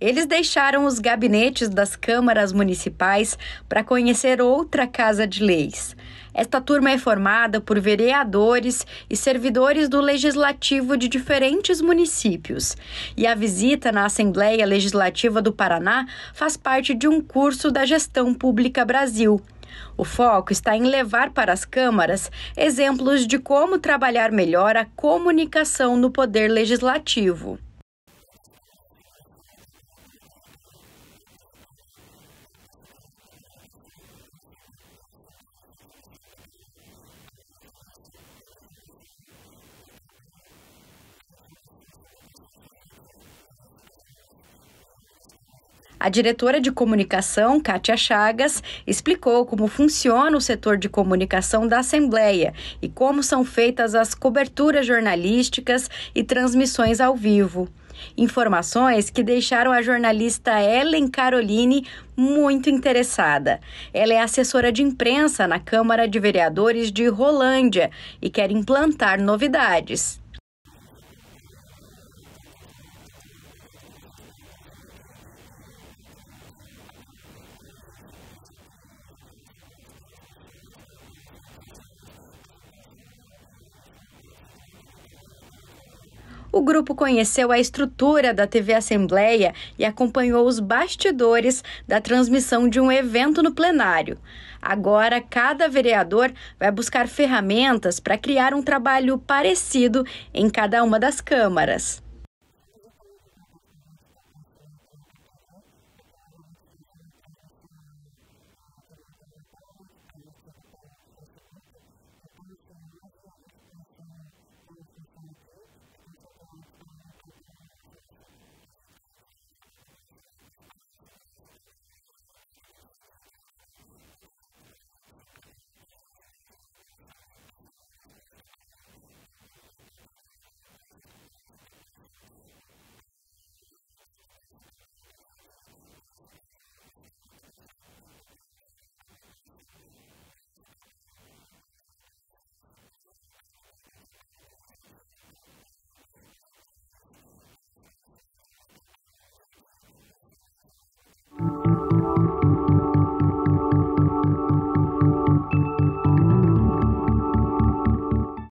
Eles deixaram os gabinetes das câmaras municipais para conhecer outra casa de leis. Esta turma é formada por vereadores e servidores do legislativo de diferentes municípios. E a visita na Assembleia Legislativa do Paraná faz parte de um curso da Gestão Pública Brasil. O foco está em levar para as câmaras exemplos de como trabalhar melhor a comunicação no poder legislativo. A diretora de comunicação, Kátia Chagas, explicou como funciona o setor de comunicação da Assembleia e como são feitas as coberturas jornalísticas e transmissões ao vivo. Informações que deixaram a jornalista Ellen Caroline muito interessada. Ela é assessora de imprensa na Câmara de Vereadores de Rolândia e quer implantar novidades. o grupo conheceu a estrutura da TV Assembleia e acompanhou os bastidores da transmissão de um evento no plenário. Agora, cada vereador vai buscar ferramentas para criar um trabalho parecido em cada uma das câmaras.